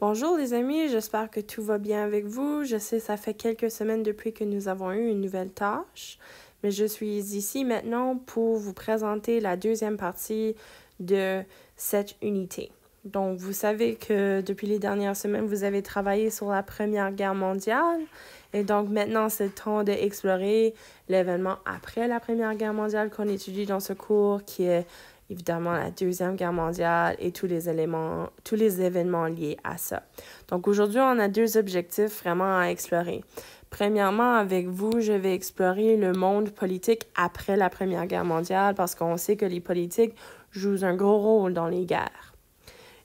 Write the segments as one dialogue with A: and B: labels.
A: Bonjour les amis, j'espère que tout va bien avec vous. Je sais, ça fait quelques semaines depuis que nous avons eu une nouvelle tâche, mais je suis ici maintenant pour vous présenter la deuxième partie de cette unité. Donc, vous savez que depuis les dernières semaines, vous avez travaillé sur la Première Guerre mondiale. Et donc, maintenant, c'est le temps d'explorer l'événement après la Première Guerre mondiale qu'on étudie dans ce cours, qui est évidemment la Deuxième Guerre mondiale et tous les éléments, tous les événements liés à ça. Donc aujourd'hui, on a deux objectifs vraiment à explorer. Premièrement, avec vous, je vais explorer le monde politique après la Première Guerre mondiale parce qu'on sait que les politiques jouent un gros rôle dans les guerres.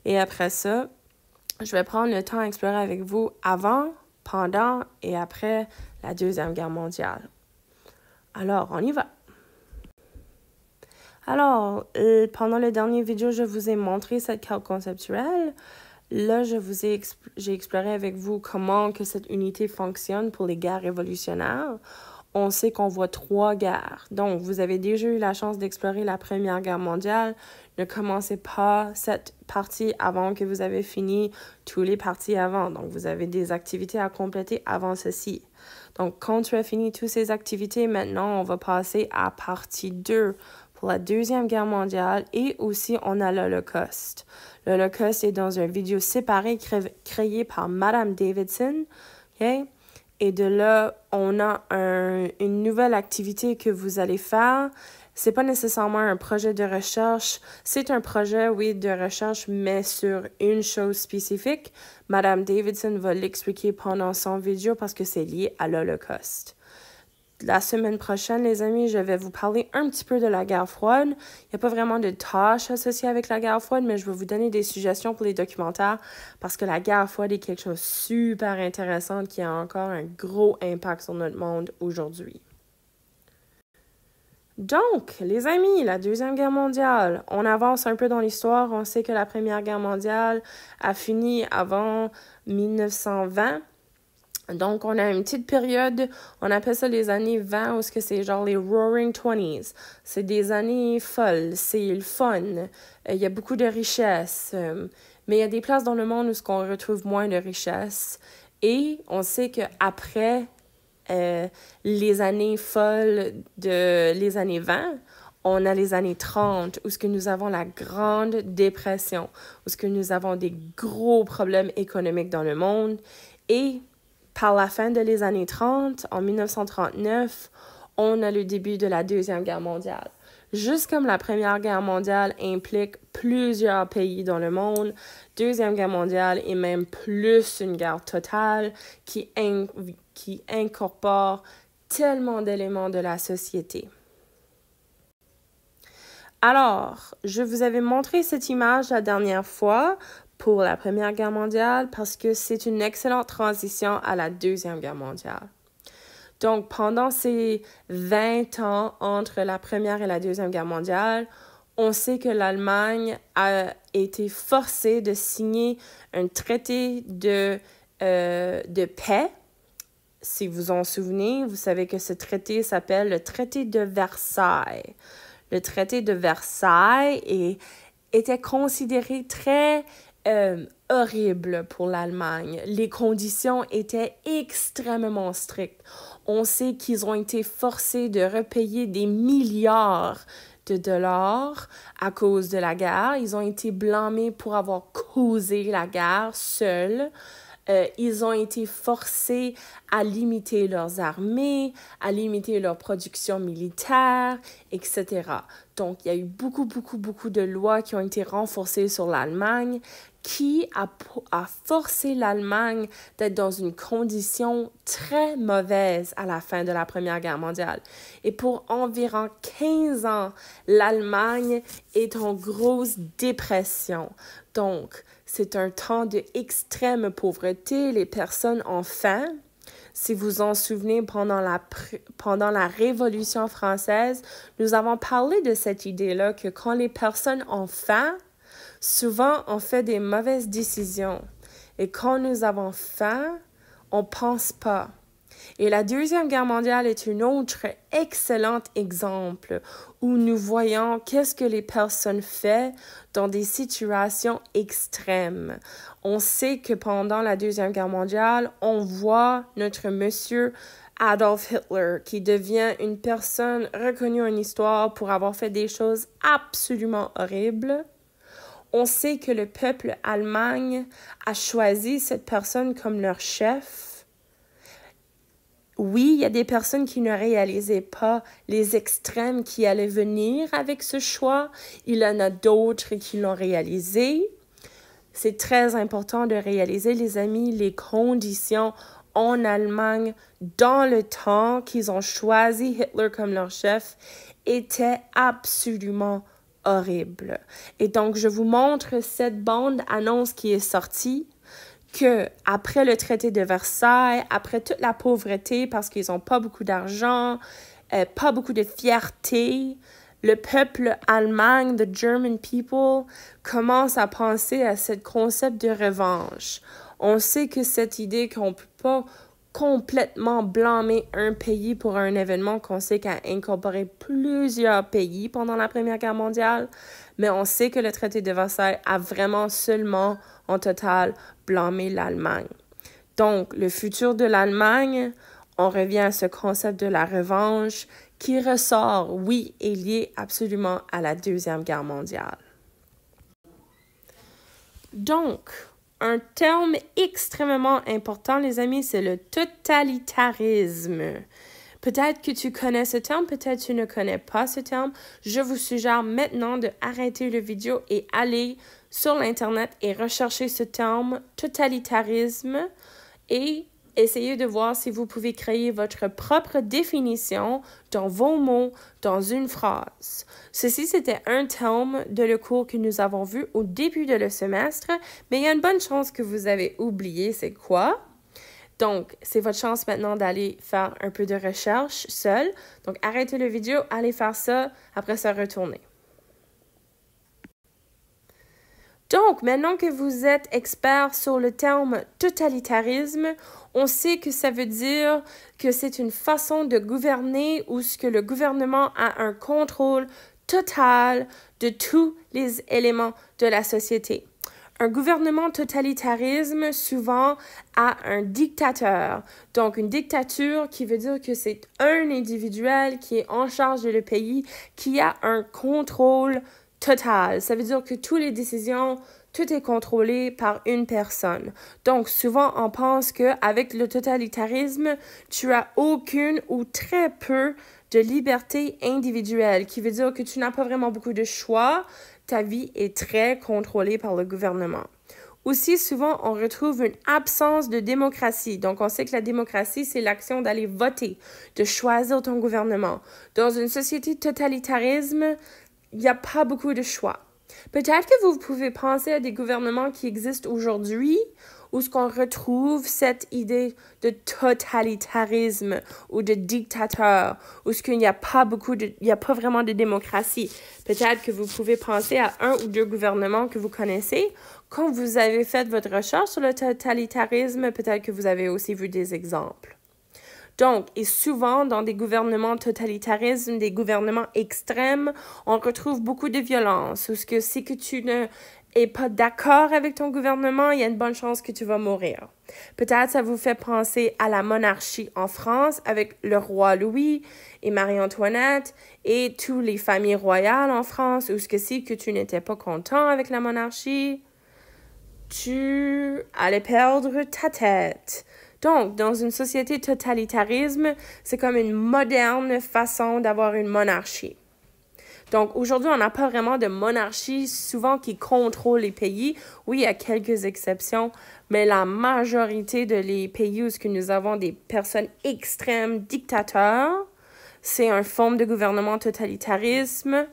A: Et après ça, je vais prendre le temps à explorer avec vous avant, pendant et après la Deuxième Guerre mondiale. Alors, on y va. Alors, euh, pendant le dernier vidéo, je vous ai montré cette carte conceptuelle. Là, j'ai exploré avec vous comment que cette unité fonctionne pour les guerres révolutionnaires. On sait qu'on voit trois guerres. Donc, vous avez déjà eu la chance d'explorer la Première Guerre mondiale. Ne commencez pas cette partie avant que vous avez fini tous les parties avant. Donc, vous avez des activités à compléter avant ceci. Donc, quand tu as fini toutes ces activités, maintenant, on va passer à partie 2 la Deuxième Guerre mondiale et aussi on a l'Holocauste. L'Holocauste est dans une vidéo séparée créé créée par Madame Davidson. Et de là, on a une nouvelle activité que vous allez faire. C'est pas nécessairement un projet de recherche. C'est un projet, oui, de recherche, mais sur une chose spécifique. Madame Davidson va l'expliquer pendant son vidéo parce que c'est lié à l'Holocauste la semaine prochaine, les amis, je vais vous parler un petit peu de la guerre froide. Il n'y a pas vraiment de tâches associées avec la guerre froide, mais je vais vous donner des suggestions pour les documentaires parce que la guerre froide est quelque chose de super intéressant qui a encore un gros impact sur notre monde aujourd'hui. Donc, les amis, la Deuxième Guerre mondiale, on avance un peu dans l'histoire. On sait que la Première Guerre mondiale a fini avant 1920. Donc, on a une petite période, on appelle ça les années 20, où que c'est genre les Roaring Twenties. C'est des années folles, c'est le fun, euh, il y a beaucoup de richesses, euh, mais il y a des places dans le monde où ce qu'on retrouve moins de richesses. Et on sait qu'après euh, les années folles de les années 20, on a les années 30 où ce que nous avons la grande dépression, où ce que nous avons des gros problèmes économiques dans le monde et par la fin des années 30, en 1939, on a le début de la Deuxième Guerre mondiale. Juste comme la Première Guerre mondiale implique plusieurs pays dans le monde, Deuxième Guerre mondiale est même plus une guerre totale qui, qui incorpore tellement d'éléments de la société. Alors, je vous avais montré cette image la dernière fois pour la Première Guerre mondiale parce que c'est une excellente transition à la Deuxième Guerre mondiale. Donc, pendant ces 20 ans entre la Première et la Deuxième Guerre mondiale, on sait que l'Allemagne a été forcée de signer un traité de, euh, de paix. Si vous en souvenez, vous savez que ce traité s'appelle le traité de Versailles. Le traité de Versailles était considéré très euh, horrible pour l'Allemagne. Les conditions étaient extrêmement strictes. On sait qu'ils ont été forcés de repayer des milliards de dollars à cause de la guerre. Ils ont été blâmés pour avoir causé la guerre seuls. Euh, ils ont été forcés à limiter leurs armées, à limiter leur production militaire, etc. Donc, il y a eu beaucoup, beaucoup, beaucoup de lois qui ont été renforcées sur l'Allemagne, qui a, a forcé l'Allemagne d'être dans une condition très mauvaise à la fin de la Première Guerre mondiale. Et pour environ 15 ans, l'Allemagne est en grosse dépression. Donc, c'est un temps de extrême pauvreté. Les personnes ont faim. Si vous en souvenez, pendant la, pendant la Révolution française, nous avons parlé de cette idée-là que quand les personnes ont faim, souvent on fait des mauvaises décisions. Et quand nous avons faim, on pense pas. Et la Deuxième Guerre mondiale est un autre excellent exemple où nous voyons qu'est-ce que les personnes font dans des situations extrêmes. On sait que pendant la Deuxième Guerre mondiale, on voit notre monsieur Adolf Hitler, qui devient une personne reconnue en histoire pour avoir fait des choses absolument horribles. On sait que le peuple allemand a choisi cette personne comme leur chef oui, il y a des personnes qui ne réalisaient pas les extrêmes qui allaient venir avec ce choix. Il y en a d'autres qui l'ont réalisé. C'est très important de réaliser, les amis, les conditions en Allemagne dans le temps qu'ils ont choisi Hitler comme leur chef étaient absolument horribles. Et donc, je vous montre cette bande annonce qui est sortie que après le traité de Versailles, après toute la pauvreté parce qu'ils n'ont pas beaucoup d'argent, euh, pas beaucoup de fierté, le peuple allemand, the German people, commence à penser à ce concept de revanche. On sait que cette idée qu'on peut pas complètement blâmer un pays pour un événement qu'on sait qu'a incorporé plusieurs pays pendant la Première Guerre mondiale, mais on sait que le traité de Versailles a vraiment seulement en total blâmé l'Allemagne. Donc, le futur de l'Allemagne, on revient à ce concept de la revanche qui ressort, oui, est lié absolument à la Deuxième Guerre mondiale. Donc, un terme extrêmement important, les amis, c'est le totalitarisme. Peut-être que tu connais ce terme, peut-être que tu ne connais pas ce terme. Je vous suggère maintenant de arrêter le vidéo et aller sur l'Internet et rechercher ce terme totalitarisme et essayez de voir si vous pouvez créer votre propre définition dans vos mots, dans une phrase. Ceci, c'était un terme de le cours que nous avons vu au début de le semestre, mais il y a une bonne chance que vous avez oublié c'est quoi. Donc, c'est votre chance maintenant d'aller faire un peu de recherche seul. Donc, arrêtez le vidéo, allez faire ça, après ça, retourner. Donc, maintenant que vous êtes expert sur le terme totalitarisme, on sait que ça veut dire que c'est une façon de gouverner ou ce que le gouvernement a un contrôle total de tous les éléments de la société. Un gouvernement totalitarisme souvent a un dictateur. Donc une dictature qui veut dire que c'est un individuel qui est en charge de le pays qui a un contrôle total. Ça veut dire que toutes les décisions tout est contrôlé par une personne. Donc souvent on pense que avec le totalitarisme, tu as aucune ou très peu de liberté individuelle, qui veut dire que tu n'as pas vraiment beaucoup de choix, ta vie est très contrôlée par le gouvernement. Aussi souvent, on retrouve une absence de démocratie. Donc, on sait que la démocratie, c'est l'action d'aller voter, de choisir ton gouvernement. Dans une société totalitarisme, il n'y a pas beaucoup de choix. Peut-être que vous pouvez penser à des gouvernements qui existent aujourd'hui où ce qu'on retrouve cette idée de totalitarisme ou de dictateur, où ce qu'il n'y a pas beaucoup il n'y a pas vraiment de démocratie. Peut-être que vous pouvez penser à un ou deux gouvernements que vous connaissez. Quand vous avez fait votre recherche sur le totalitarisme, peut-être que vous avez aussi vu des exemples. Donc, et souvent dans des gouvernements totalitarismes, des gouvernements extrêmes, on retrouve beaucoup de violence, ou ce que si que tu n'es pas d'accord avec ton gouvernement, il y a une bonne chance que tu vas mourir. Peut-être ça vous fait penser à la monarchie en France avec le roi Louis et Marie-Antoinette et toutes les familles royales en France, ou ce que si que tu n'étais pas content avec la monarchie, tu allais perdre ta tête. Donc, dans une société totalitarisme, c'est comme une moderne façon d'avoir une monarchie. Donc aujourd'hui, on n'a pas vraiment de monarchie souvent qui contrôle les pays. Oui, il y a quelques exceptions, mais la majorité de les pays où nous avons des personnes extrêmes, dictateurs, c'est une forme de gouvernement totalitarisme.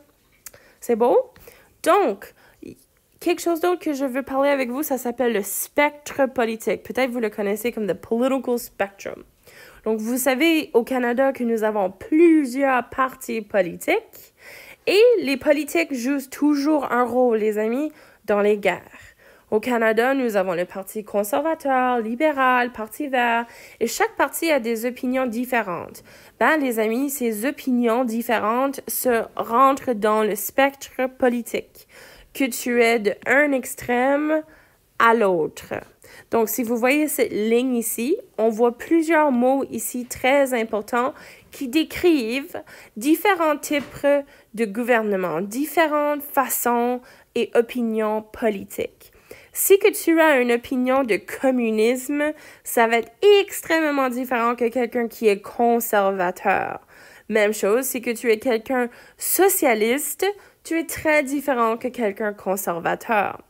A: C'est beau? Donc, Quelque chose d'autre que je veux parler avec vous, ça s'appelle le spectre politique. Peut-être vous le connaissez comme the political spectrum. Donc, vous savez au Canada que nous avons plusieurs partis politiques et les politiques jouent toujours un rôle, les amis, dans les guerres. Au Canada, nous avons le Parti conservateur, libéral, Parti vert, et chaque parti a des opinions différentes. Ben, les amis, ces opinions différentes se rentrent dans le spectre politique que tu es d'un extrême à l'autre. Donc, si vous voyez cette ligne ici, on voit plusieurs mots ici très importants qui décrivent différents types de gouvernement, différentes façons et opinions politiques. Si que tu as une opinion de communisme, ça va être extrêmement différent que quelqu'un qui est conservateur. Même chose, si que tu es quelqu'un socialiste, tu es très différent que quelqu'un conservateur.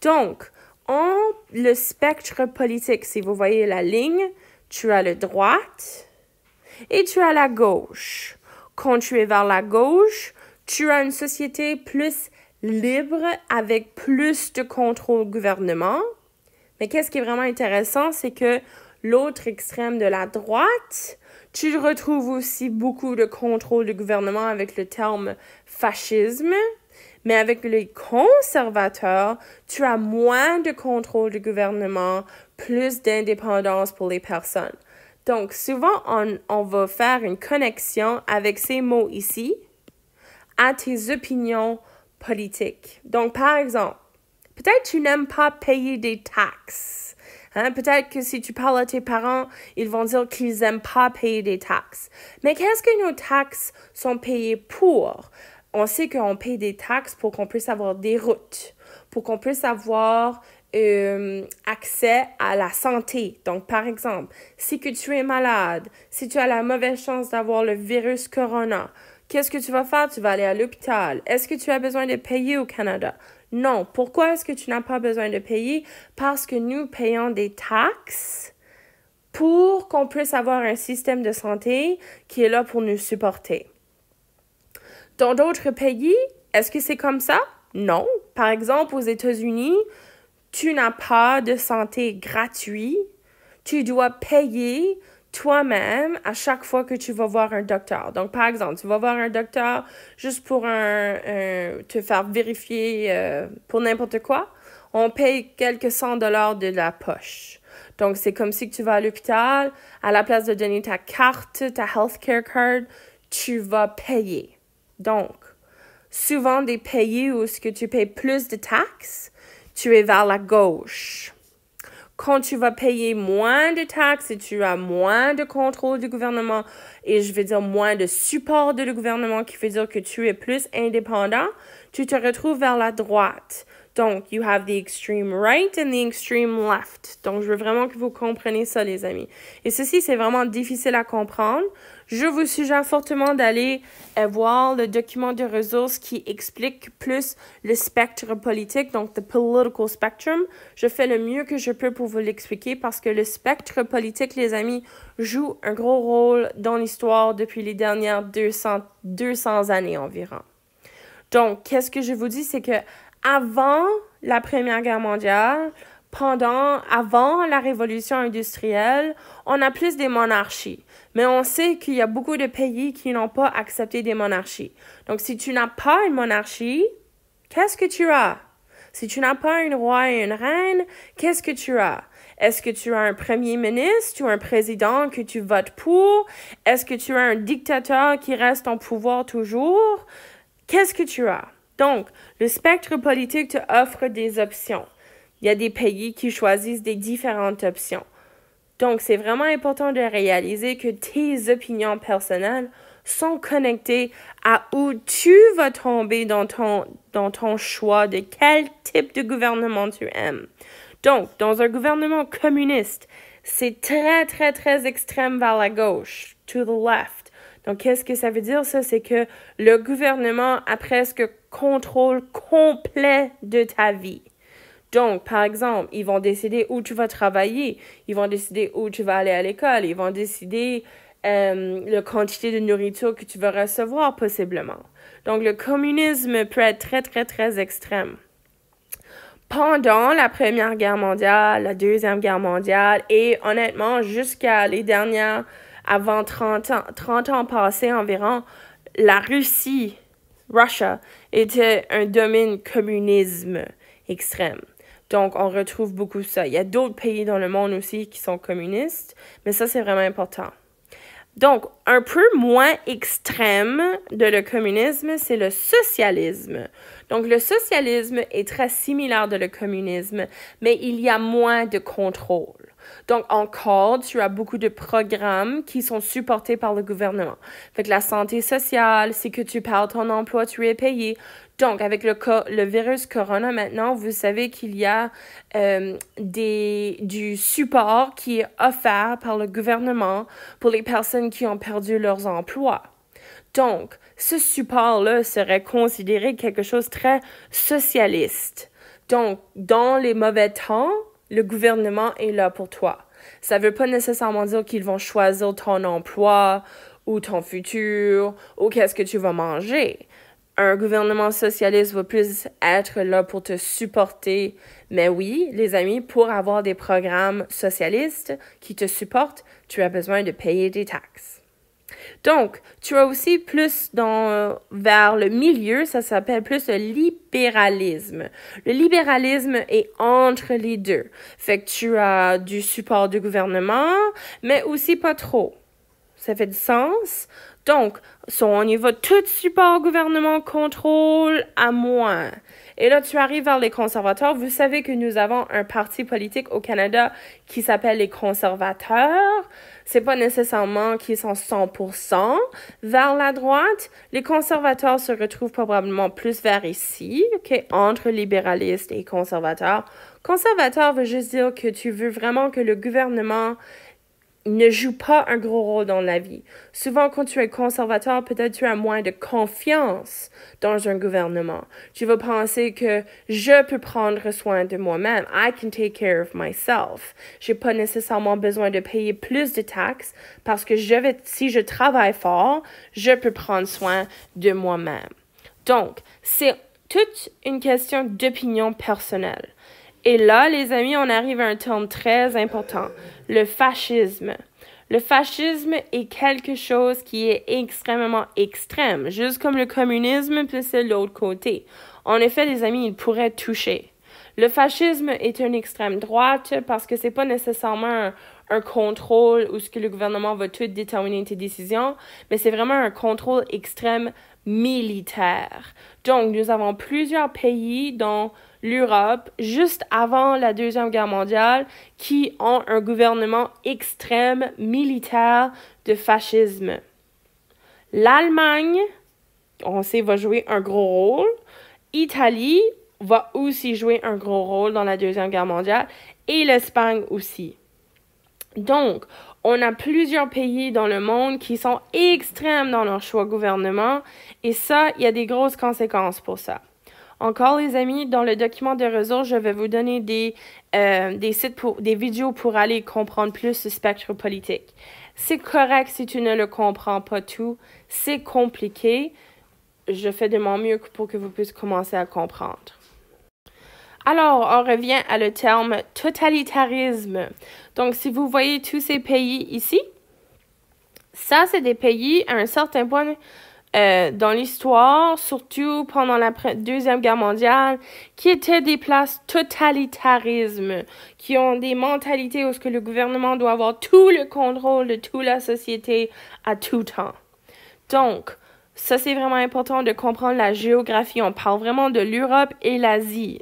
A: Donc, en le spectre politique, si vous voyez la ligne, tu as la droite et tu as la gauche. Quand tu es vers la gauche, tu as une société plus libre avec plus de contrôle gouvernement. Mais qu'est-ce qui est vraiment intéressant, c'est que l'autre extrême de la droite, tu retrouves aussi beaucoup de contrôle du gouvernement avec le terme fascisme, mais avec les conservateurs, tu as moins de contrôle du gouvernement, plus d'indépendance pour les personnes. Donc souvent, on, va faire une connexion avec ces mots ici à tes opinions politiques. Donc par exemple, peut-être tu n'aimes pas payer des taxes. Hein, peut-être que si tu parles à tes parents, ils vont dire qu'ils n'aiment pas payer des taxes. Mais qu'est-ce que nos taxes sont payées pour? On sait qu'on paye des taxes pour qu'on puisse avoir des routes, pour qu'on puisse avoir euh, accès à la santé. Donc, par exemple, si tu es malade, si tu as la mauvaise chance d'avoir le virus corona, qu'est-ce que tu vas faire? Tu vas aller à l'hôpital. Est-ce que tu as besoin de payer au Canada? Non. Pourquoi est-ce que tu n'as pas besoin de payer? Parce que nous payons des taxes pour qu'on puisse avoir un système de santé qui est là pour nous supporter. Dans d'autres pays, est-ce que c'est comme ça? Non. Par exemple, aux États-Unis, tu n'as pas de santé gratuite. Tu dois payer toi-même à chaque fois que tu vas voir un docteur. Donc, par exemple, tu vas voir un docteur juste pour un, te faire vérifier euh, pour n'importe quoi. On paye quelques cent dollars de la poche. Donc, c'est comme si tu vas à l'hôpital, à la place de donner ta carte, ta healthcare card, tu vas payer. Donc, souvent des pays où ce que tu payes plus de taxes, tu es vers la gauche. Quand tu vas payer moins de taxes et tu as moins de contrôle du gouvernement et je vais dire moins de support de le gouvernement qui fait dire que tu es plus indépendant, tu te retrouves vers la droite. Donc, you have the extreme right and the extreme left. Donc, je veux vraiment que vous compreniez ça, les amis. Et ceci, c'est vraiment difficile à comprendre. Je vous suggère fortement d'aller euh, voir le document de ressources qui explique plus le spectre politique, donc the political spectrum. Je fais le mieux que je peux pour vous l'expliquer parce que le spectre politique, les amis, joue un gros rôle dans l'histoire depuis les dernières 200, 200 années environ. Donc, qu'est-ce que je vous dis, c'est que avant la Première Guerre mondiale, pendant, avant la révolution industrielle, on a plus des monarchies. Mais on sait qu'il y a beaucoup de pays qui n'ont pas accepté des monarchies. Donc, si tu n'as pas une monarchie, qu'est-ce que tu as? Si tu n'as pas une roi et une reine, qu'est-ce que tu as? Est-ce que tu as un premier ministre ou un président que tu votes pour? Est-ce que tu as un dictateur qui reste en pouvoir toujours? Qu'est-ce que tu as? Donc, le spectre politique te offre des options. Il y a des pays qui choisissent des différentes options. Donc, c'est vraiment important de réaliser que tes opinions personnelles sont connectées à où tu vas tomber dans ton, dans ton choix de quel type de gouvernement tu aimes. Donc, dans un gouvernement communiste, c'est très, très, très extrême vers la gauche, to the left. Donc, qu'est-ce que ça veut dire, ça? C'est que le gouvernement a presque contrôle complet de ta vie. Donc, par exemple, ils vont décider où tu vas travailler, ils vont décider où tu vas aller à l'école, ils vont décider euh, la quantité de nourriture que tu vas recevoir possiblement. Donc, le communisme peut être très, très, très extrême. Pendant la Première Guerre mondiale, la Deuxième Guerre mondiale et honnêtement jusqu'à les dernières avant 30 ans, 30 ans passés environ, la Russie, Russia, était un domaine communisme extrême. Donc, on retrouve beaucoup ça. Il y a d'autres pays dans le monde aussi qui sont communistes, mais ça, c'est vraiment important. Donc, un peu moins extrême de le communisme, c'est le socialisme. Donc, le socialisme est très similaire de le communisme, mais il y a moins de contrôle. Donc, encore, tu as beaucoup de programmes qui sont supportés par le gouvernement. Avec la santé sociale, c'est que tu perds ton emploi, tu es payé. Donc, avec le, le virus corona maintenant, vous savez qu'il y a euh, des, du support qui est offert par le gouvernement pour les personnes qui ont perdu leurs emplois. Donc, ce support-là serait considéré quelque chose de très socialiste. Donc, dans les mauvais temps, le gouvernement est là pour toi. Ça ne veut pas nécessairement dire qu'ils vont choisir ton emploi ou ton futur ou qu'est-ce que tu vas manger. Un gouvernement socialiste va plus être là pour te supporter. Mais oui, les amis, pour avoir des programmes socialistes qui te supportent, tu as besoin de payer des taxes. Donc, tu as aussi plus dans, euh, vers le milieu, ça s'appelle plus le libéralisme. Le libéralisme est entre les deux. Fait que tu as du support du gouvernement, mais aussi pas trop. Ça fait du sens. Donc, sur on y va tout support gouvernement contrôle à moins. Et là, tu arrives vers les conservateurs. Vous savez que nous avons un parti politique au Canada qui s'appelle les conservateurs c'est pas nécessairement qu'ils sont 100% vers la droite. Les conservateurs se retrouvent probablement plus vers ici, okay, entre libéralistes et conservateurs. Conservateur veut juste dire que tu veux vraiment que le gouvernement ne joue pas un gros rôle dans la vie. Souvent, quand tu es conservateur, peut-être tu as moins de confiance dans un gouvernement. Tu vas penser que je peux prendre soin de moi-même. I can take care of myself. J'ai pas nécessairement besoin de payer plus de taxes parce que je vais, si je travaille fort, je peux prendre soin de moi-même. Donc, c'est toute une question d'opinion personnelle. Et là, les amis, on arrive à un terme très important, le fascisme. Le fascisme est quelque chose qui est extrêmement extrême, juste comme le communisme, puis c'est l'autre côté. En effet, les amis, il pourrait toucher. Le fascisme est une extrême droite parce que c'est pas nécessairement un, contrôle où ce que le gouvernement va tout déterminer tes décisions, mais c'est vraiment un contrôle extrême militaire. Donc, nous avons plusieurs pays dont l'Europe juste avant la Deuxième Guerre mondiale qui ont un gouvernement extrême militaire de fascisme. L'Allemagne, on sait, va jouer un gros rôle. Italie va aussi jouer un gros rôle dans la Deuxième Guerre mondiale et l'Espagne aussi. Donc, on a plusieurs pays dans le monde qui sont extrêmes dans leur choix gouvernement et ça, il y a des grosses conséquences pour ça. Encore, les amis, dans le document de ressources, je vais vous donner des, euh, des sites pour des vidéos pour aller comprendre plus ce spectre politique. C'est correct si tu ne le comprends pas tout. C'est compliqué. Je fais de mon mieux pour que vous puissiez commencer à comprendre. Alors, on revient à le terme totalitarisme. Donc, si vous voyez tous ces pays ici, ça, c'est des pays à un certain point euh, dans l'histoire, surtout pendant la Deuxième Guerre mondiale, qui étaient des places totalitarisme, qui ont des mentalités où ce que le gouvernement doit avoir tout le contrôle de toute la société à tout temps. Donc, ça c'est vraiment important de comprendre la géographie. On parle vraiment de l'Europe et l'Asie.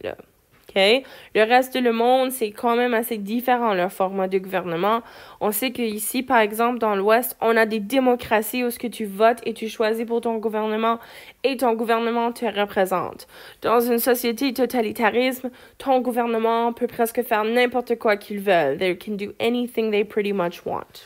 A: Le reste du monde, c'est quand même assez différent, leur format de gouvernement. On sait qu'ici, par exemple, dans l'Ouest, on a des démocraties où ce que tu votes et tu choisis pour ton gouvernement et ton gouvernement te représente. Dans une société totalitarisme, ton gouvernement peut presque faire n'importe quoi qu'il veut. They can do anything they pretty much want.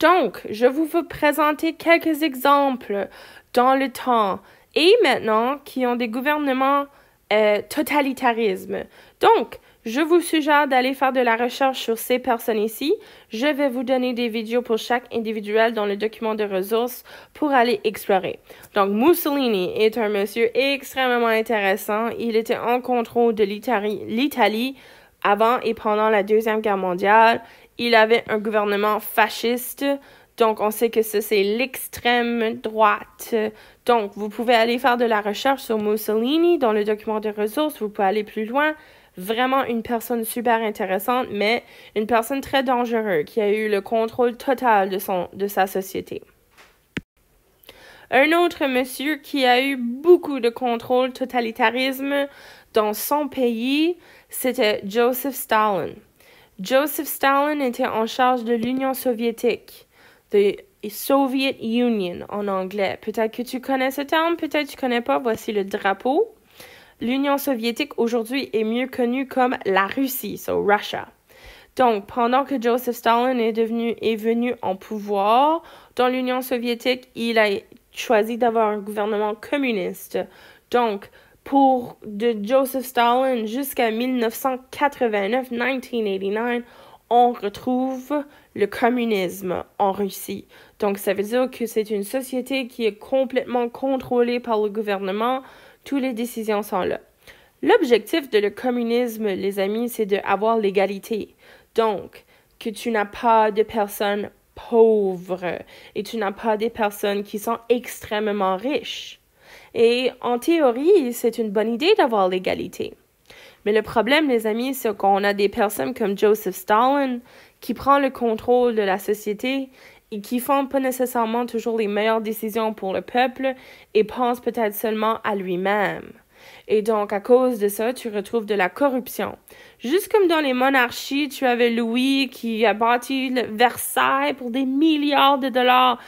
A: Donc, je vous veux présenter quelques exemples dans le temps et maintenant qui ont des gouvernements euh, totalitarismes. totalitarisme. Donc, je vous suggère d'aller faire de la recherche sur ces personnes ici. Je vais vous donner des vidéos pour chaque individuel dans le document de ressources pour aller explorer. Donc, Mussolini est un monsieur extrêmement intéressant. Il était en contrôle de l'Italie avant et pendant la Deuxième Guerre mondiale. Il avait un gouvernement fasciste. Donc, on sait que c'est l'extrême droite donc, vous pouvez aller faire de la recherche sur Mussolini dans le document des ressources, vous pouvez aller plus loin. Vraiment une personne super intéressante, mais une personne très dangereuse qui a eu le contrôle total de, son, de sa société. Un autre monsieur qui a eu beaucoup de contrôle totalitarisme dans son pays, c'était Joseph Stalin. Joseph Stalin était en charge de l'Union soviétique, et Soviet Union en anglais. Peut-être que tu connais ce terme, peut-être que tu connais pas. Voici le drapeau. L'Union soviétique aujourd'hui est mieux connue comme la Russie, so Russia. Donc, pendant que Joseph Stalin est, devenu, est venu en pouvoir dans l'Union soviétique, il a choisi d'avoir un gouvernement communiste. Donc, pour de Joseph Stalin jusqu'à 1989, 1989, on retrouve le communisme en Russie. Donc ça veut dire que c'est une société qui est complètement contrôlée par le gouvernement. Toutes les décisions sont là. L'objectif de le communisme, les amis, c'est d'avoir l'égalité. Donc, que tu n'as pas de personnes pauvres et tu n'as pas des personnes qui sont extrêmement riches. Et en théorie, c'est une bonne idée d'avoir l'égalité. Mais le problème, les amis, c'est qu'on a des personnes comme Joseph Stalin qui prend le contrôle de la société et qui font pas nécessairement toujours les meilleures décisions pour le peuple et pense peut-être seulement à lui-même. Et donc, à cause de ça, tu retrouves de la corruption. Juste comme dans les monarchies, tu avais Louis qui a bâti Versailles pour des milliards de dollars.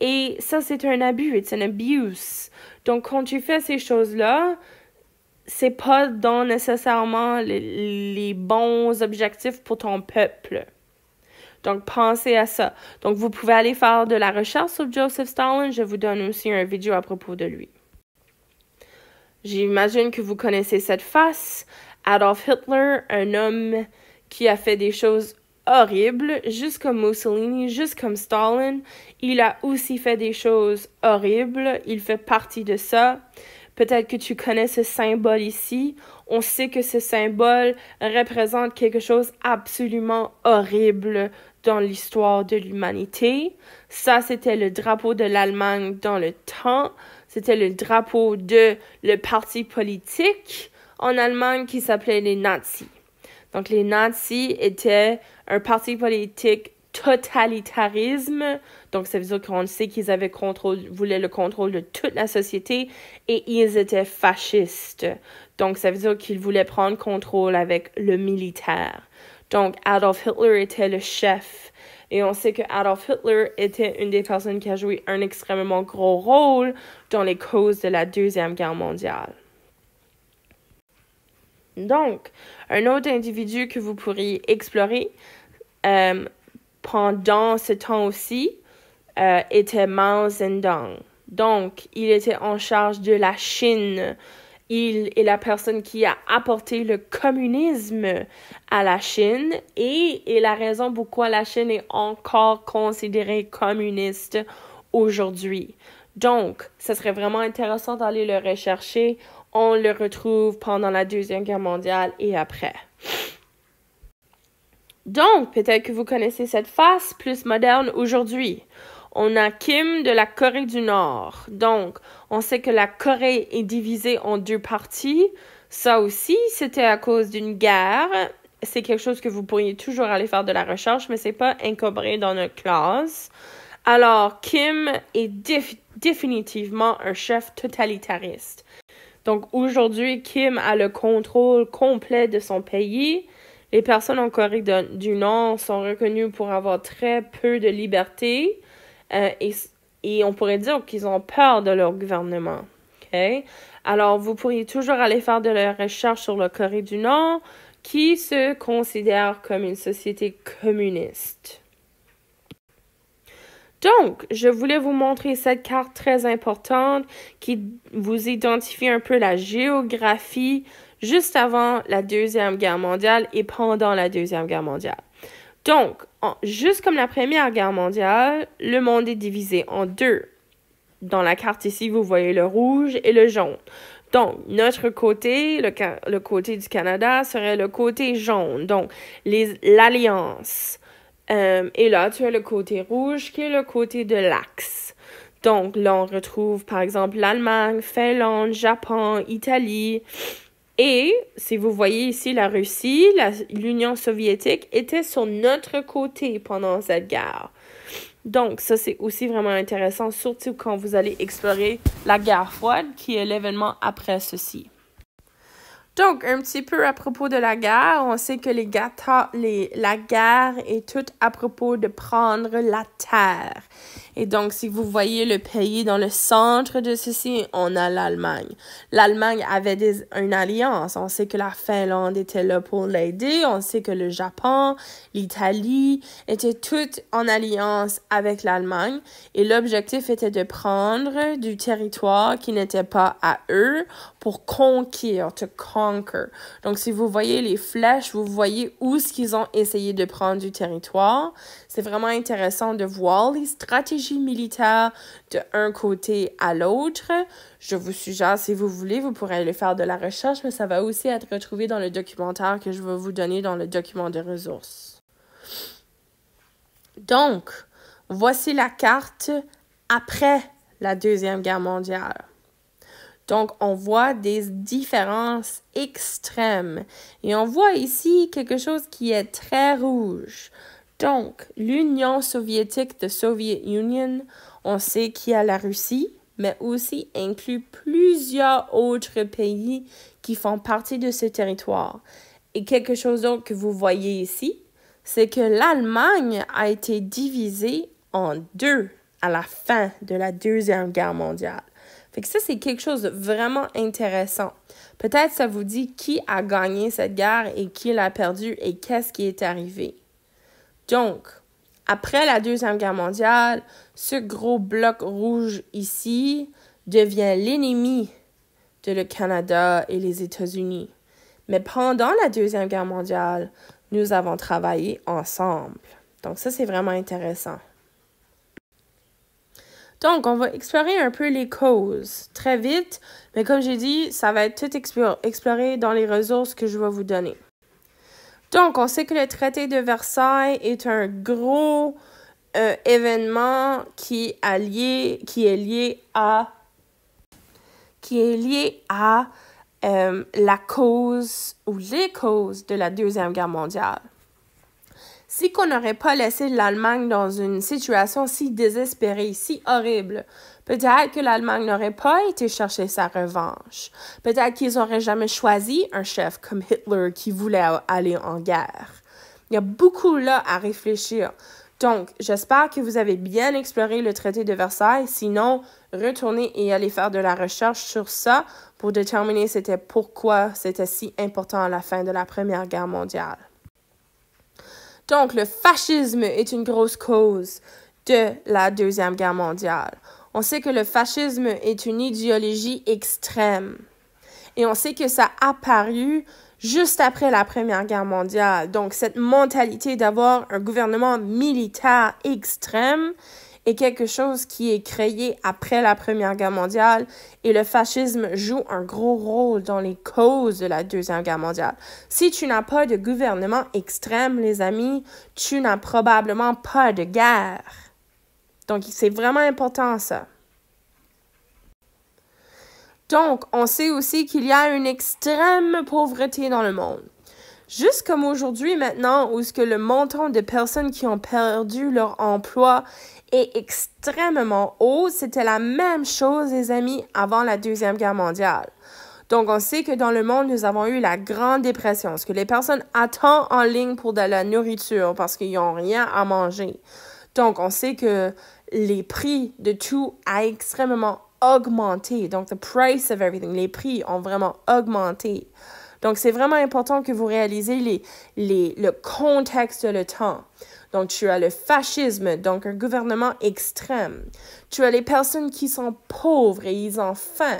A: Et ça, c'est un abus, c'est un abuse. Donc, quand tu fais ces choses-là, c'est pas dans nécessairement les bons objectifs pour ton peuple. Donc, pensez à ça. Donc, vous pouvez aller faire de la recherche sur Joseph Stalin. Je vous donne aussi un vidéo à propos de lui. J'imagine que vous connaissez cette face. Adolf Hitler, un homme qui a fait des choses horribles, juste comme Mussolini, juste comme Stalin. Il a aussi fait des choses horribles. Il fait partie de ça. Peut-être que tu connais ce symbole ici. On sait que ce symbole représente quelque chose absolument horrible dans l'histoire de l'humanité. Ça, c'était le drapeau de l'Allemagne dans le temps. C'était le drapeau de le parti politique en Allemagne qui s'appelait les nazis. Donc les nazis étaient un parti politique totalitarisme. Donc, ça veut dire qu'on sait qu'ils avaient contrôle, voulaient le contrôle de toute la société et ils étaient fascistes. Donc, ça veut dire qu'ils voulaient prendre contrôle avec le militaire. Donc Adolf Hitler était le chef. Et on sait que Adolf Hitler était une des personnes qui a joué un extrêmement gros rôle dans les causes de la Deuxième Guerre mondiale. Donc, un autre individu que vous pourriez explorer euh, pendant ce temps aussi euh, était Mao Zedong. Donc, il était en charge de la Chine il est la personne qui a apporté le communisme à la Chine et est la raison pourquoi la Chine est encore considérée communiste aujourd'hui. Donc, ce serait vraiment intéressant d'aller le rechercher. On le retrouve pendant la Deuxième Guerre mondiale et après. Donc, peut-être que vous connaissez cette face plus moderne aujourd'hui. On a Kim de la Corée du Nord. Donc, on sait que la Corée est divisée en deux parties. Ça aussi, c'était à cause d'une guerre. C'est quelque chose que vous pourriez toujours aller faire de la recherche, mais c'est pas incorporé dans notre classe. Alors, Kim est définitivement un chef totalitariste. Donc aujourd'hui, Kim a le contrôle complet de son pays. Les personnes en Corée du Nord sont reconnues pour avoir très peu de liberté. Euh, et, on pourrait dire qu'ils ont peur de leur gouvernement. OK? Alors, vous pourriez toujours aller faire de la recherche sur la Corée du Nord, qui se considère comme une société communiste. Donc, je voulais vous montrer cette carte très importante qui vous identifie un peu la géographie juste avant la Deuxième Guerre mondiale et pendant la Deuxième Guerre mondiale. Donc, juste comme la Première Guerre mondiale, le monde est divisé en deux. Dans la carte ici, vous voyez le rouge et le jaune. Donc, notre côté, le, côté du Canada, serait le côté jaune, donc l'alliance. et euh, là, tu as le côté rouge qui est le côté de l'axe. Donc, là, on retrouve par exemple l'Allemagne, Finlande, Japon, Italie, et si vous voyez ici la Russie, l'Union soviétique était sur notre côté pendant cette guerre. Donc, ça, c'est aussi vraiment intéressant, surtout quand vous allez explorer la guerre froide, qui est l'événement après ceci. Donc, un petit peu à propos de la guerre, on sait que les, la guerre est toute à propos de prendre la terre. Et donc, si vous voyez le pays dans le centre de ceci, on a l'Allemagne. L'Allemagne avait des, une alliance. On sait que la Finlande était là pour l'aider. On sait que le Japon, l'Italie étaient toutes en alliance avec l'Allemagne. Et l'objectif était de prendre du territoire qui n'était pas à eux pour conquérir, to conquer. Donc, si vous voyez les flèches, vous voyez où ce qu'ils ont essayé de prendre du territoire. C'est vraiment intéressant de voir les stratégies militaires militaire d'un côté à l'autre. Je vous suggère, si vous voulez, vous pourrez aller faire de la recherche, mais ça va aussi être retrouvé dans le documentaire que je vais vous donner dans le document de ressources. Donc, voici la carte après la Deuxième Guerre mondiale. Donc, on voit des différences extrêmes. Et on voit ici quelque chose qui est très rouge. Donc, l'Union soviétique de Soviet Union, on sait qu'il y a la Russie, mais aussi inclut plusieurs autres pays qui font partie de ce territoire. Et quelque chose d'autre que vous voyez ici, c'est que l'Allemagne a été divisée en deux à la fin de la Deuxième Guerre mondiale. Fait que ça, c'est quelque chose de vraiment intéressant. Peut-être ça vous dit qui a gagné cette guerre et qui l'a perdue et qu'est-ce qui est arrivé. Donc, après la Deuxième Guerre mondiale, ce gros bloc rouge ici devient l'ennemi de le Canada et les États-Unis. Mais pendant la Deuxième Guerre mondiale, nous avons travaillé ensemble. Donc ça, c'est vraiment intéressant. Donc, on va explorer un peu les causes très vite, mais comme j'ai dit, ça va être tout exploré dans les ressources que je vais vous donner. Donc, on sait que le traité de Versailles est un gros euh, événement qui, est lié à qui est lié à euh, la cause ou les causes de la Deuxième Guerre mondiale. Si qu'on n'aurait pas laissé l'Allemagne dans une situation si désespérée, si horrible, Peut-être que l'Allemagne n'aurait pas été chercher sa revanche. Peut-être qu'ils n'auraient jamais choisi un chef comme Hitler qui voulait aller en guerre. Il y a beaucoup là à réfléchir. Donc, j'espère que vous avez bien exploré le traité de Versailles. Sinon, retournez et allez faire de la recherche sur ça pour déterminer c'était pourquoi c'était si important à la fin de la Première Guerre mondiale. Donc, le fascisme est une grosse cause de la Deuxième Guerre mondiale. On sait que le fascisme est une idéologie extrême. Et on sait que ça a apparu juste après la Première Guerre mondiale. Donc cette mentalité d'avoir un gouvernement militaire extrême est quelque chose qui est créé après la Première Guerre mondiale et le fascisme joue un gros rôle dans les causes de la Deuxième Guerre mondiale. Si tu n'as pas de gouvernement extrême, les amis, tu n'as probablement pas de guerre. Donc, c'est vraiment important ça. Donc, on sait aussi qu'il y a une extrême pauvreté dans le monde. Juste comme aujourd'hui maintenant, où ce que le montant de personnes qui ont perdu leur emploi est extrêmement haut, c'était la même chose, les amis, avant la Deuxième Guerre mondiale. Donc, on sait que dans le monde, nous avons eu la Grande Dépression, ce que les personnes attendent en ligne pour de la nourriture parce qu'ils n'ont rien à manger. Donc, on sait que les prix de tout a extrêmement augmenté. Donc, the price of everything, les prix ont vraiment augmenté. Donc, c'est vraiment important que vous réalisez les, les, le contexte, le temps. Donc, tu as le fascisme, donc un gouvernement extrême. Tu as les personnes qui sont pauvres et ils ont faim.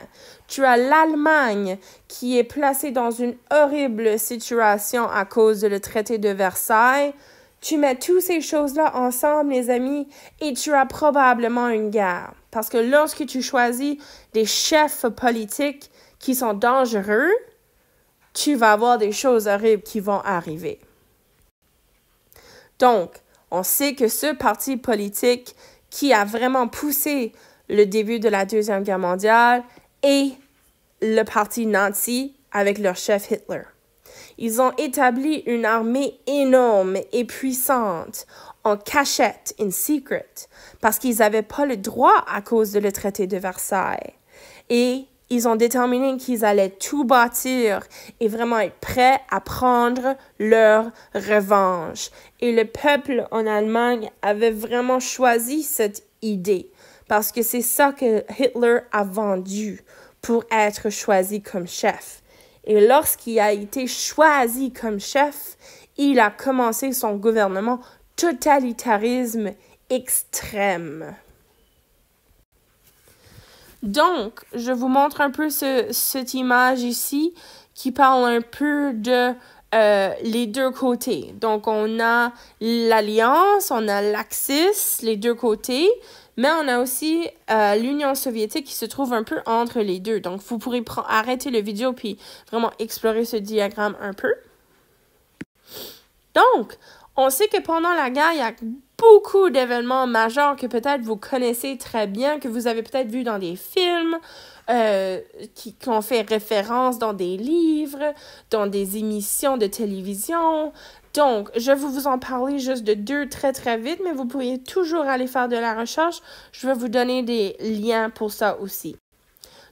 A: Tu as l'Allemagne qui est placée dans une horrible situation à cause de le traité de Versailles. Tu mets toutes ces choses-là ensemble, les amis, et tu as probablement une guerre. Parce que lorsque tu choisis des chefs politiques qui sont dangereux, tu vas avoir des choses horribles qui vont arriver. Donc, on sait que ce parti politique qui a vraiment poussé le début de la Deuxième Guerre mondiale est le parti nazi avec leur chef Hitler. Ils ont établi une armée énorme et puissante, en cachette, in secret, parce qu'ils n'avaient pas le droit à cause de le traité de Versailles. Et ils ont déterminé qu'ils allaient tout bâtir et vraiment être prêts à prendre leur revanche. Et le peuple en Allemagne avait vraiment choisi cette idée parce que c'est ça que Hitler a vendu pour être choisi comme chef. Et lorsqu'il a été choisi comme chef, il a commencé son gouvernement totalitarisme extrême. Donc, je vous montre un peu cette image ici qui parle un peu de euh, les deux côtés. Donc, on a l'alliance, on a l'axis, les deux côtés. Mais on a aussi euh, l'Union soviétique qui se trouve un peu entre les deux. Donc, vous pourrez arrêter le vidéo puis vraiment explorer ce diagramme un peu. Donc, on sait que pendant la guerre, il y a beaucoup d'événements majeurs que peut-être vous connaissez très bien, que vous avez peut-être vu dans des films euh, qui qu'on fait référence dans des livres, dans des émissions de télévision. Donc, je vais vous en parler juste de deux très très vite, mais vous pourriez toujours aller faire de la recherche. Je vais vous donner des liens pour ça aussi.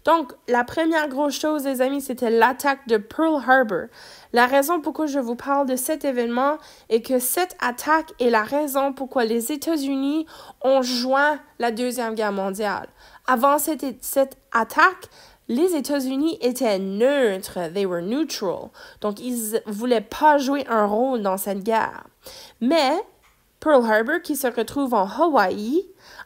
A: Donc, la première grosse chose, les amis, c'était l'attaque de Pearl Harbor. La raison pourquoi je vous parle de cet événement est que cette attaque est la raison pourquoi les États-Unis ont joint la Deuxième Guerre mondiale. Avant cette, cette attaque, les États-Unis étaient neutres, they were neutral, donc ils voulaient pas jouer un rôle dans cette guerre. Mais Pearl Harbor, qui se retrouve en Hawaï,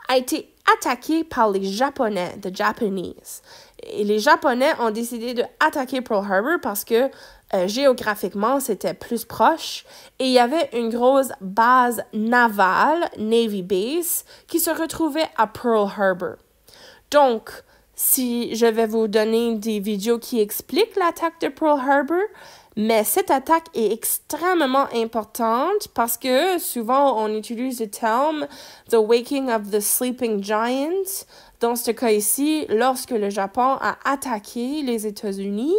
A: a été attaqué par les Japonais, the Japanese. Et les Japonais ont décidé de attaquer Pearl Harbor parce que euh, géographiquement, c'était plus proche et il y avait une grosse base navale, Navy Base, qui se retrouvait à Pearl Harbor. Donc, si je vais vous donner des vidéos qui expliquent l'attaque de Pearl Harbor, mais cette attaque est extrêmement importante parce que souvent on utilise le terme The Waking of the Sleeping Giant. Dans ce cas ici, lorsque le Japon a attaqué les États-Unis,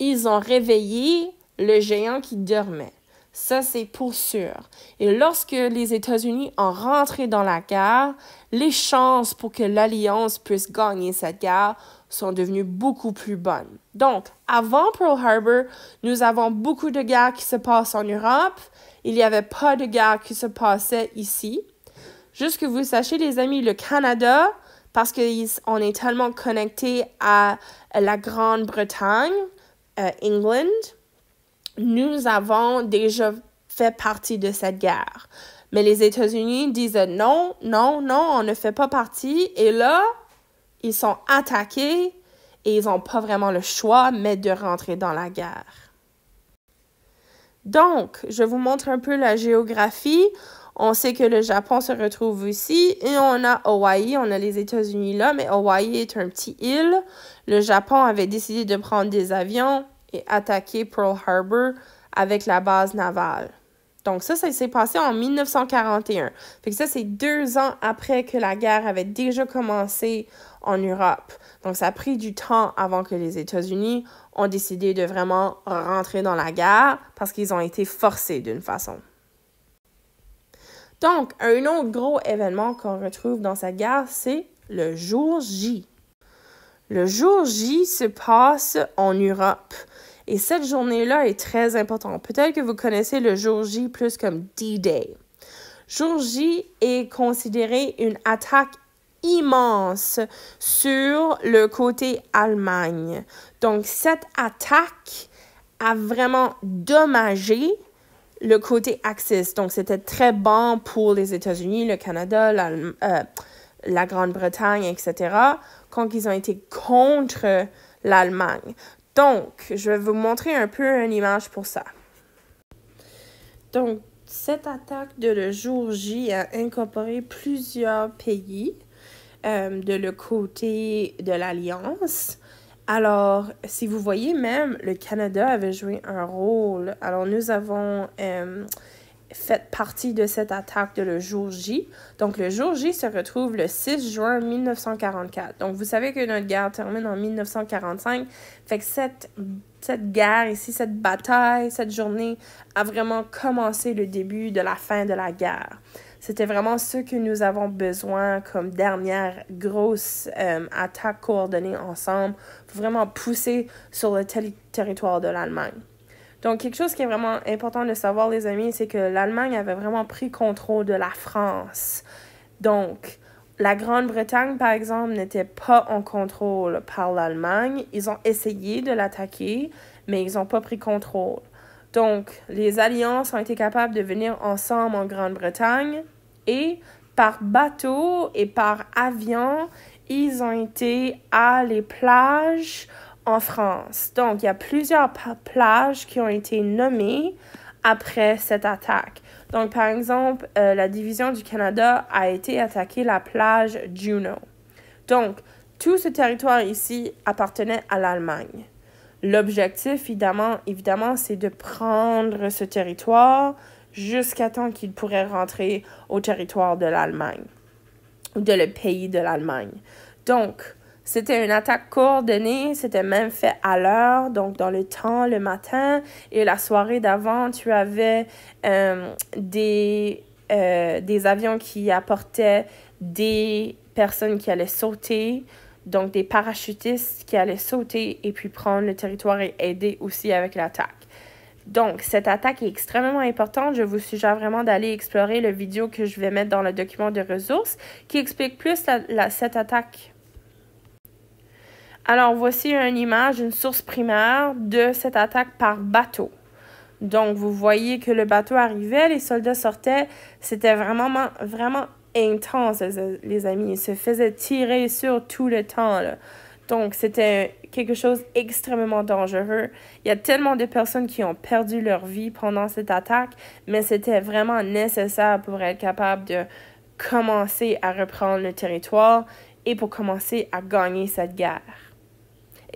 A: ils ont réveillé le géant qui dormait. Ça, c'est pour sûr. Et lorsque les États-Unis ont rentré dans la guerre, les chances pour que l'Alliance puisse gagner cette guerre sont devenues beaucoup plus bonnes. Donc, avant Pearl Harbor, nous avons beaucoup de guerres qui se passent en Europe. Il n'y avait pas de guerres qui se passait ici. Juste que vous sachiez, les amis, le Canada, parce qu'on est tellement connecté à la Grande-Bretagne, euh, England, nous avons déjà fait partie de cette guerre. Mais les États-Unis disent non, non, non, on ne fait pas partie. Et là, ils sont attaqués et ils n'ont pas vraiment le choix, mais de rentrer dans la guerre. Donc, je vous montre un peu la géographie. On sait que le Japon se retrouve ici et on a Hawaï, on a les États-Unis là, mais Hawaï est un petit île. Le Japon avait décidé de prendre des avions et attaquer Pearl Harbor avec la base navale. Donc ça, ça s'est passé en 1941. Fait que ça, c'est deux ans après que la guerre avait déjà commencé en Europe. Donc ça a pris du temps avant que les États-Unis ont décidé de vraiment rentrer dans la guerre parce qu'ils ont été forcés d'une façon. Donc, un autre gros événement qu'on retrouve dans cette guerre, c'est le jour J. Le jour J se passe en Europe. Et cette journée-là est très importante. Peut-être que vous connaissez le jour J plus comme D-Day. Jour J est considéré une attaque immense sur le côté Allemagne. Donc cette attaque a vraiment dommagé le côté Axis. Donc c'était très bon pour les États-Unis, le Canada, la, euh, la Grande-Bretagne, etc qu'ils ont été contre l'Allemagne. Donc, je vais vous montrer un peu une image pour ça. Donc, cette attaque de le jour J a incorporé plusieurs pays euh, de le côté de l'Alliance. Alors, si vous voyez même, le Canada avait joué un rôle. Alors, nous avons... Euh, Faites partie de cette attaque de le jour J. Donc, le jour J se retrouve le 6 juin 1944. Donc, vous savez que notre guerre termine en 1945. Fait que cette, cette guerre ici, cette bataille, cette journée a vraiment commencé le début de la fin de la guerre. C'était vraiment ce que nous avons besoin comme dernière grosse euh, attaque coordonnée ensemble vraiment pousser sur le territoire de l'Allemagne. Donc, quelque chose qui est vraiment important de savoir, les amis, c'est que l'Allemagne avait vraiment pris contrôle de la France. Donc, la Grande-Bretagne, par exemple, n'était pas en contrôle par l'Allemagne. Ils ont essayé de l'attaquer, mais ils n'ont pas pris contrôle. Donc, les alliances ont été capables de venir ensemble en Grande-Bretagne et par bateau et par avion, ils ont été à les plages en France. Donc, il y a plusieurs plages qui ont été nommées après cette attaque. Donc, par exemple, euh, la division du Canada a été attaquée la plage Juno. Donc, tout ce territoire ici appartenait à l'Allemagne. L'objectif, évidemment, évidemment c'est de prendre ce territoire jusqu'à temps qu'il pourrait rentrer au territoire de l'Allemagne, ou de le pays de l'Allemagne. Donc, c'était une attaque coordonnée, c'était même fait à l'heure, donc dans le temps, le matin. Et la soirée d'avant, tu avais euh, des, euh, des avions qui apportaient des personnes qui allaient sauter, donc des parachutistes qui allaient sauter et puis prendre le territoire et aider aussi avec l'attaque. Donc, cette attaque est extrêmement importante. Je vous suggère vraiment d'aller explorer le vidéo que je vais mettre dans le document de ressources qui explique plus la, cette attaque alors voici une image, une source primaire de cette attaque par bateau. Donc vous voyez que le bateau arrivait, les soldats sortaient, c'était vraiment, vraiment intense, les amis. Ils se faisaient tirer sur tout le temps. Donc c'était quelque chose d'extrêmement dangereux. Il y a tellement de personnes qui ont perdu leur vie pendant cette attaque, mais c'était vraiment nécessaire pour être capable de commencer à reprendre le territoire et pour commencer à gagner cette guerre.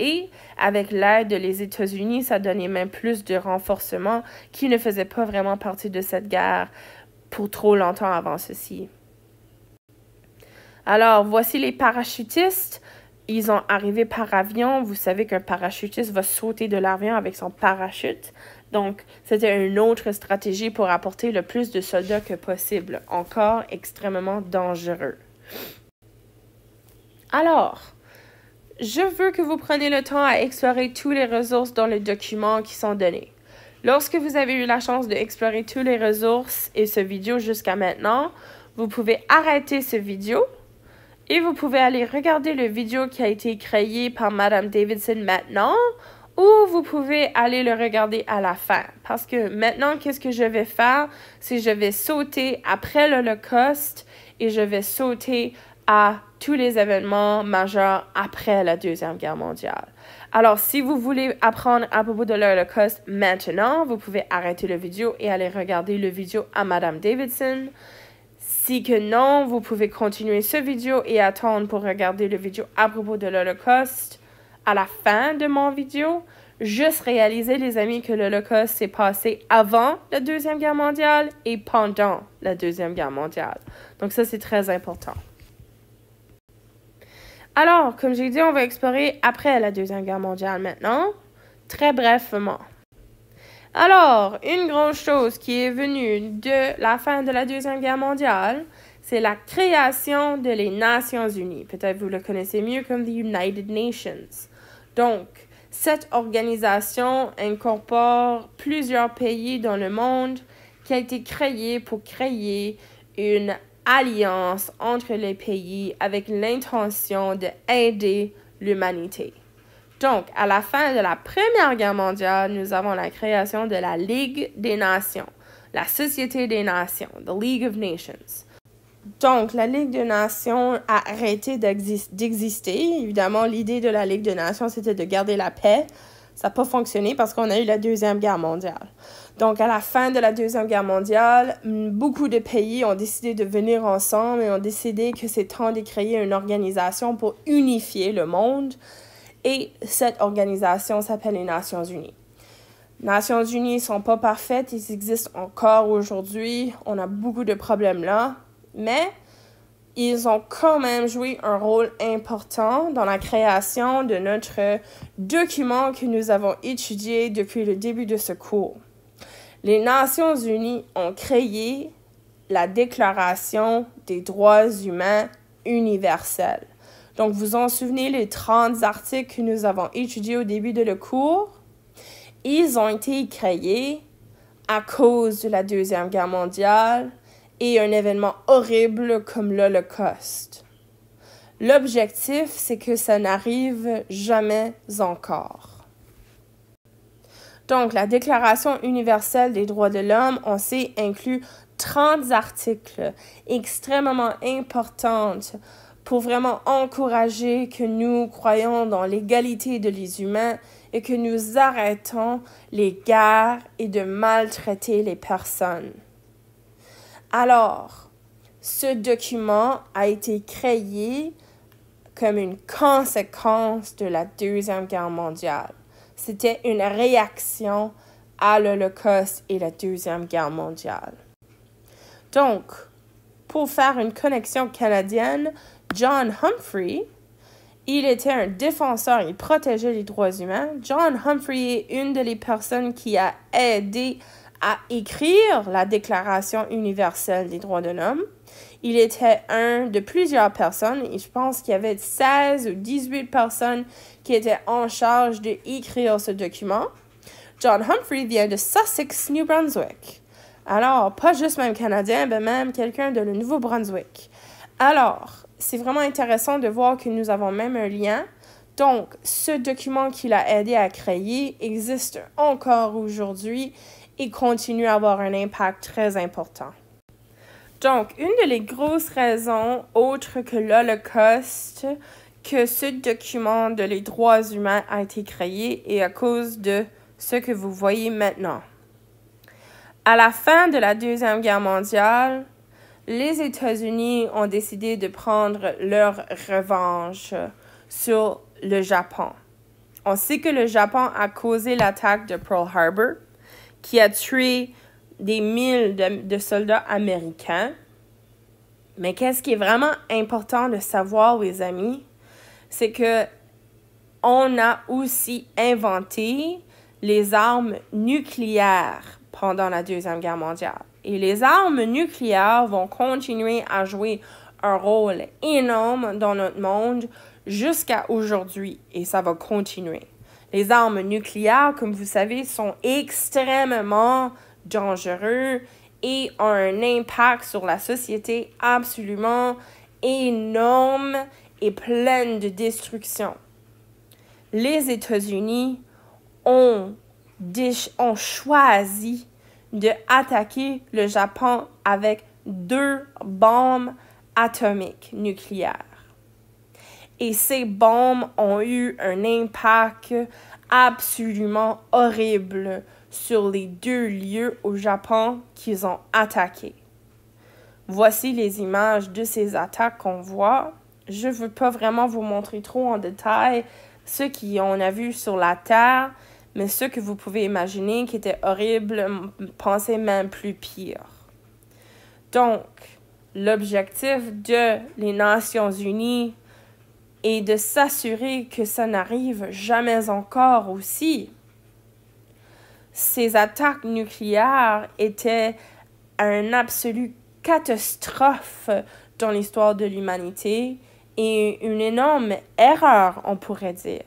A: Et avec l'aide des États-Unis, ça donnait même plus de renforcement qui ne faisait pas vraiment partie de cette guerre pour trop longtemps avant ceci. Alors, voici les parachutistes. Ils ont arrivé par avion. Vous savez qu'un parachutiste va sauter de l'avion avec son parachute. Donc, c'était une autre stratégie pour apporter le plus de soldats que possible, encore extrêmement dangereux. Alors, je veux que vous preniez le temps à explorer toutes les ressources dans les documents qui sont donnés. Lorsque vous avez eu la chance d'explorer toutes les ressources et ce vidéo jusqu'à maintenant, vous pouvez arrêter ce vidéo et vous pouvez aller regarder le vidéo qui a été créé par Madame Davidson maintenant ou vous pouvez aller le regarder à la fin. Parce que maintenant, qu'est-ce que je vais faire? C'est je vais sauter après l'Holocauste et je vais sauter à tous les événements majeurs après la Deuxième Guerre mondiale. Alors, si vous voulez apprendre à propos de l'Holocauste maintenant, vous pouvez arrêter le vidéo et aller regarder le vidéo à Madame Davidson. Si que non, vous pouvez continuer ce vidéo et attendre pour regarder le vidéo à propos de l'Holocauste à la fin de mon vidéo. Juste réaliser, les amis, que l'Holocauste s'est passé avant la Deuxième Guerre mondiale et pendant la Deuxième Guerre mondiale. Donc ça, c'est très important. Alors, comme j'ai dit, on va explorer après la Deuxième Guerre mondiale maintenant, très brefement. Alors, une grande chose qui est venue de la fin de la Deuxième Guerre mondiale, c'est la création de les Nations Unies. Peut-être vous le connaissez mieux comme the United Nations. Donc, cette organisation incorpore plusieurs pays dans le monde qui a été créée pour créer une alliance entre les pays avec l'intention d'aider l'humanité. Donc, à la fin de la Première Guerre mondiale, nous avons la création de la Ligue des Nations, la Société des Nations, the League of Nations. Donc, la Ligue des Nations a arrêté d'exister. Évidemment, l'idée de la Ligue des Nations, c'était de garder la paix. Ça n'a pas fonctionné parce qu'on a eu la Deuxième Guerre mondiale. Donc, à la fin de la Deuxième Guerre mondiale, beaucoup de pays ont décidé de venir ensemble et ont décidé que c'est temps de créer une organisation pour unifier le monde. Et cette organisation s'appelle les Nations Unies. Nations Unies ne sont pas parfaites, ils existent encore aujourd'hui, on a beaucoup de problèmes là, mais ils ont quand même joué un rôle important dans la création de notre document que nous avons étudié depuis le début de ce cours les Nations unies ont créé la Déclaration des droits humains universels. Donc, vous en souvenez, les 30 articles que nous avons étudiés au début de le cours, ils ont été créés à cause de la Deuxième Guerre mondiale et un événement horrible comme l'Holocauste. L'objectif, c'est que ça n'arrive jamais encore. Donc, la Déclaration universelle des droits de l'homme, on sait, inclut 30 articles extrêmement importants pour vraiment encourager que nous croyons dans l'égalité de les humains et que nous arrêtons les guerres et de maltraiter les personnes. Alors, ce document a été créé comme une conséquence de la Deuxième Guerre mondiale c'était une réaction à l'Holocauste et la Deuxième Guerre mondiale. Donc, pour faire une connexion canadienne, John Humphrey, il était un défenseur, il protégeait les droits humains. John Humphrey est une des personnes qui a aidé à écrire la Déclaration universelle des droits de l'homme. Il était un de plusieurs personnes, et je pense qu'il y avait 16 ou 18 personnes qui étaient en charge d'écrire ce document. John Humphrey vient de Sussex, New Brunswick. Alors, pas juste même Canadien, mais même quelqu'un de le Nouveau-Brunswick. Alors, c'est vraiment intéressant de voir que nous avons même un lien. Donc, ce document qu'il a aidé à créer existe encore aujourd'hui et continue à avoir un impact très important. Donc, une de les grosses raisons, autre que l'Holocauste, que ce document de les droits humains a été créé est à cause de ce que vous voyez maintenant. À la fin de la Deuxième Guerre mondiale, les États-Unis ont décidé de prendre leur revanche sur le Japon. On sait que le Japon a causé l'attaque de Pearl Harbor, qui a tué des mille de, soldats américains. Mais qu'est-ce qui est vraiment important de savoir, les amis, c'est que on a aussi inventé les armes nucléaires pendant la Deuxième Guerre mondiale. Et les armes nucléaires vont continuer à jouer un rôle énorme dans notre monde jusqu'à aujourd'hui et ça va continuer. Les armes nucléaires, comme vous savez, sont extrêmement dangereux et ont un impact sur la société absolument énorme et pleine de destruction. Les États-Unis ont, ont choisi d'attaquer attaquer le Japon avec deux bombes atomiques nucléaires. Et ces bombes ont eu un impact absolument horrible sur les deux lieux au Japon qu'ils ont attaqués. Voici les images de ces attaques qu'on voit. Je ne veux pas vraiment vous montrer trop en détail ce qu'on a vu sur la Terre, mais ce que vous pouvez imaginer qui était horrible, pensez même plus pire. Donc, l'objectif de les Nations Unies est de s'assurer que ça n'arrive jamais encore aussi ces attaques nucléaires étaient un absolue catastrophe dans l'histoire de l'humanité et une énorme erreur, on pourrait dire.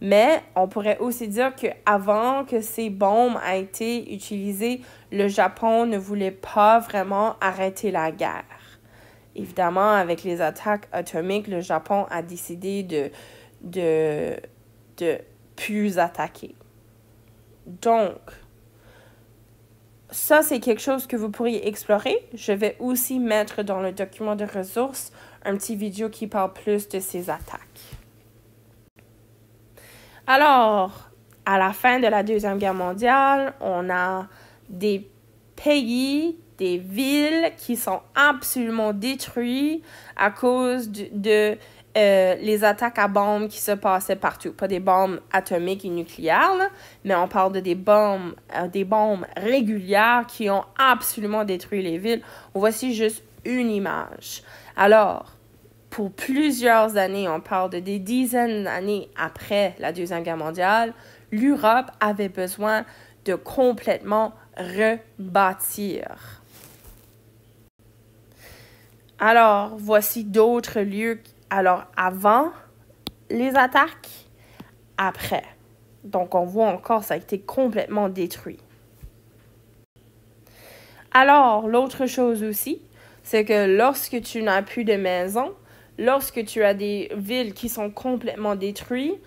A: Mais on pourrait aussi dire que avant que ces bombes aient été utilisées, le Japon ne voulait pas vraiment arrêter la guerre. Évidemment, avec les attaques atomiques, le Japon a décidé de de, de plus attaquer. Donc, ça, c'est quelque chose que vous pourriez explorer. Je vais aussi mettre dans le document de ressources un petit vidéo qui parle plus de ces attaques. Alors, à la fin de la Deuxième Guerre mondiale, on a des pays, des villes qui sont absolument détruits à cause de, de euh, les attaques à bombes qui se passaient partout. Pas des bombes atomiques et nucléaires, mais on parle de des bombes, euh, des bombes régulières qui ont absolument détruit les villes. Voici juste une image. Alors, pour plusieurs années, on parle de des dizaines d'années après la Deuxième Guerre mondiale, l'Europe avait besoin de complètement rebâtir. Alors, voici d'autres lieux alors, avant les attaques, après. Donc, on voit encore, ça a été complètement détruit. Alors, l'autre chose aussi, c'est que lorsque tu n'as plus de maison, lorsque tu as des villes qui sont complètement détruites,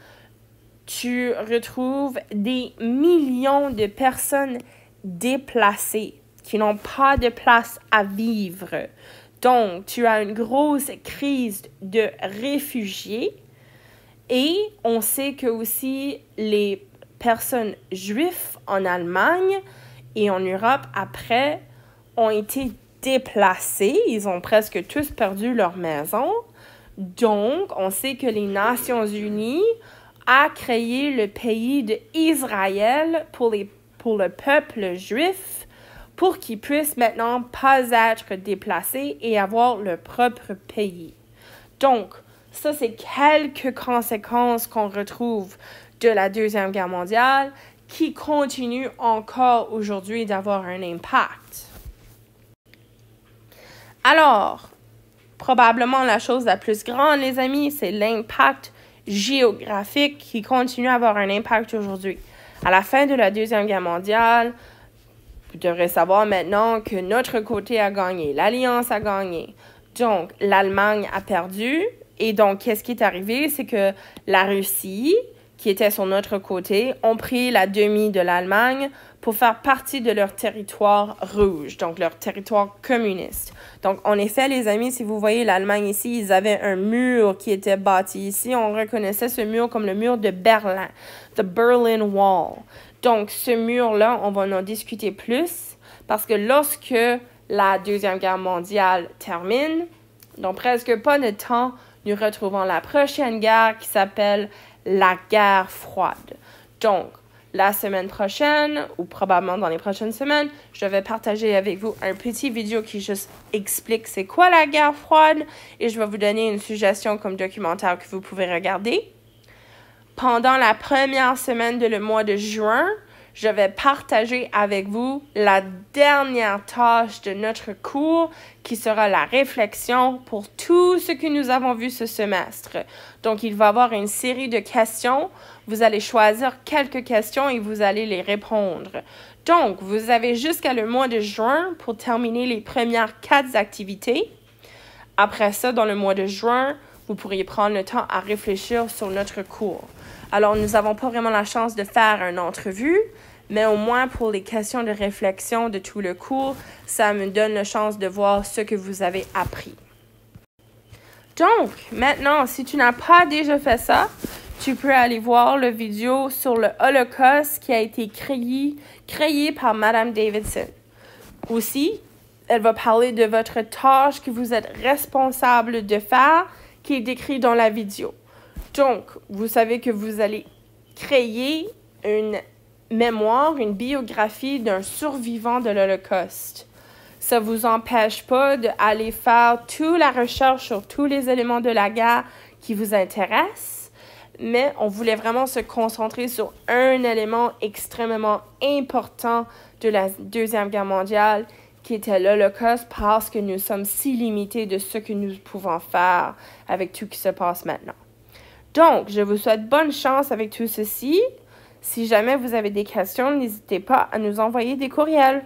A: tu retrouves des millions de personnes déplacées qui n'ont pas de place à vivre. Donc, tu as une grosse crise de réfugiés et on sait que aussi les personnes juives en Allemagne et en Europe après ont été déplacées. Ils ont presque tous perdu leur maison. Donc, on sait que les Nations Unies a créé le pays d'Israël pour, pour le peuple juif pour qu'ils puissent maintenant pas être déplacés et avoir leur propre pays. Donc, ça, c'est quelques conséquences qu'on retrouve de la Deuxième Guerre mondiale qui continuent encore aujourd'hui d'avoir un impact. Alors, probablement la chose la plus grande, les amis, c'est l'impact géographique qui continue à avoir un impact aujourd'hui. À la fin de la Deuxième Guerre mondiale, vous devriez savoir maintenant que notre côté a gagné, l'Alliance a gagné. Donc, l'Allemagne a perdu. Et donc, qu'est-ce qui est arrivé? C'est que la Russie, qui était sur notre côté, ont pris la demi de l'Allemagne pour faire partie de leur territoire rouge, donc leur territoire communiste. Donc, en effet, les amis, si vous voyez l'Allemagne ici, ils avaient un mur qui était bâti ici. On reconnaissait ce mur comme le mur de Berlin, the Berlin Wall. Donc, ce mur-là, on va en discuter plus parce que lorsque la Deuxième Guerre mondiale termine, dans presque pas de temps, nous retrouvons la prochaine guerre qui s'appelle la guerre froide. Donc, la semaine prochaine, ou probablement dans les prochaines semaines, je vais partager avec vous un petit vidéo qui juste explique c'est quoi la guerre froide et je vais vous donner une suggestion comme documentaire que vous pouvez regarder pendant la première semaine de le mois de juin, je vais partager avec vous la dernière tâche de notre cours qui sera la réflexion pour tout ce que nous avons vu ce semestre. Donc, il va y avoir une série de questions. Vous allez choisir quelques questions et vous allez les répondre. Donc, vous avez jusqu'à le mois de juin pour terminer les premières quatre activités. Après ça, dans le mois de juin, vous pourriez prendre le temps à réfléchir sur notre cours. Alors, nous n'avons pas vraiment la chance de faire une entrevue, mais au moins pour les questions de réflexion de tout le cours, ça me donne la chance de voir ce que vous avez appris. Donc, maintenant, si tu n'as pas déjà fait ça, tu peux aller voir la vidéo sur le Holocauste qui a été créé créé par Madame Davidson. Aussi, elle va parler de votre tâche que vous êtes responsable de faire, qui est décrite dans la vidéo. Donc, vous savez que vous allez créer une mémoire, une biographie d'un survivant de l'Holocauste. Ça ne vous empêche pas d'aller faire toute la recherche sur tous les éléments de la guerre qui vous intéressent, mais on voulait vraiment se concentrer sur un élément extrêmement important de la Deuxième Guerre mondiale, qui était l'Holocauste, parce que nous sommes si limités de ce que nous pouvons faire avec tout ce qui se passe maintenant. Donc, je vous souhaite bonne chance avec tout ceci. Si jamais vous avez des questions, n'hésitez pas à nous envoyer des courriels.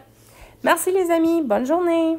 A: Merci les amis, bonne journée.